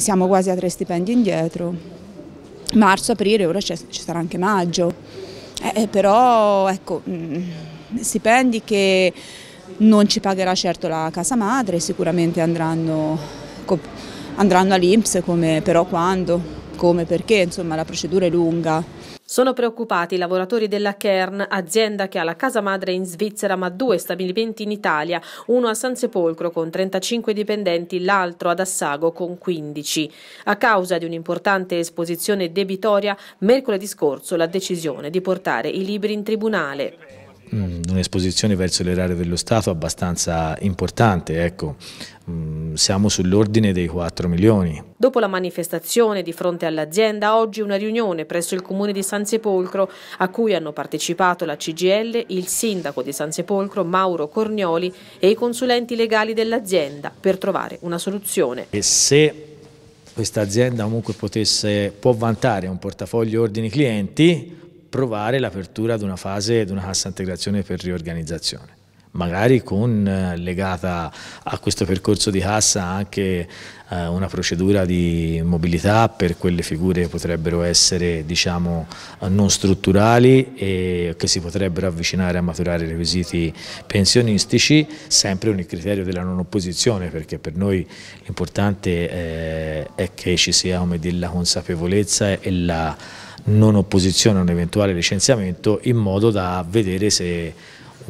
siamo quasi a tre stipendi indietro. Marzo, aprile, ora ci sarà anche maggio. Eh, eh però ecco, mm, stipendi che non ci pagherà certo la casa madre, sicuramente andranno, andranno all'Inps, però quando? come, perché, insomma la procedura è lunga. Sono preoccupati i lavoratori della Kern, azienda che ha la casa madre in Svizzera ma due stabilimenti in Italia, uno a San Sepolcro con 35 dipendenti, l'altro ad Assago con 15. A causa di un'importante esposizione debitoria, mercoledì scorso la decisione di portare i libri in tribunale. Mm, un'esposizione verso l'erario dello Stato abbastanza importante, ecco. Mm siamo sull'ordine dei 4 milioni. Dopo la manifestazione di fronte all'azienda, oggi una riunione presso il comune di San Sepolcro a cui hanno partecipato la CGL, il sindaco di San Sepolcro Mauro Cornioli e i consulenti legali dell'azienda per trovare una soluzione. E se questa azienda comunque potesse, può vantare un portafoglio ordini clienti, provare l'apertura ad una fase, di una cassa integrazione per riorganizzazione magari con eh, legata a questo percorso di cassa anche eh, una procedura di mobilità per quelle figure che potrebbero essere diciamo, non strutturali e che si potrebbero avvicinare a maturare i requisiti pensionistici, sempre con il criterio della non opposizione, perché per noi l'importante eh, è che ci sia dire, la consapevolezza e la non opposizione a un eventuale licenziamento in modo da vedere se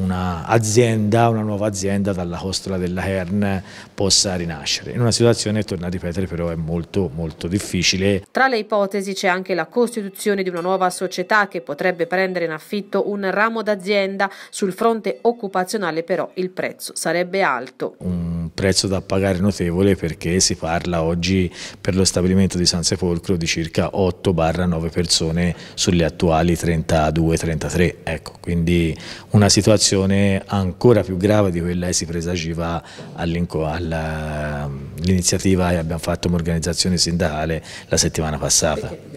un'azienda, una nuova azienda dalla costola della Kern possa rinascere. In una situazione, torno a ripetere, però è molto molto difficile. Tra le ipotesi c'è anche la costituzione di una nuova società che potrebbe prendere in affitto un ramo d'azienda. Sul fronte occupazionale però il prezzo sarebbe alto. Un prezzo da pagare notevole perché si parla oggi per lo stabilimento di San Sepolcro di circa 8-9 persone sulle attuali 32-33, ecco, quindi una situazione ancora più grave di quella che si presagiva all'iniziativa all che abbiamo fatto come organizzazione sindacale la settimana passata.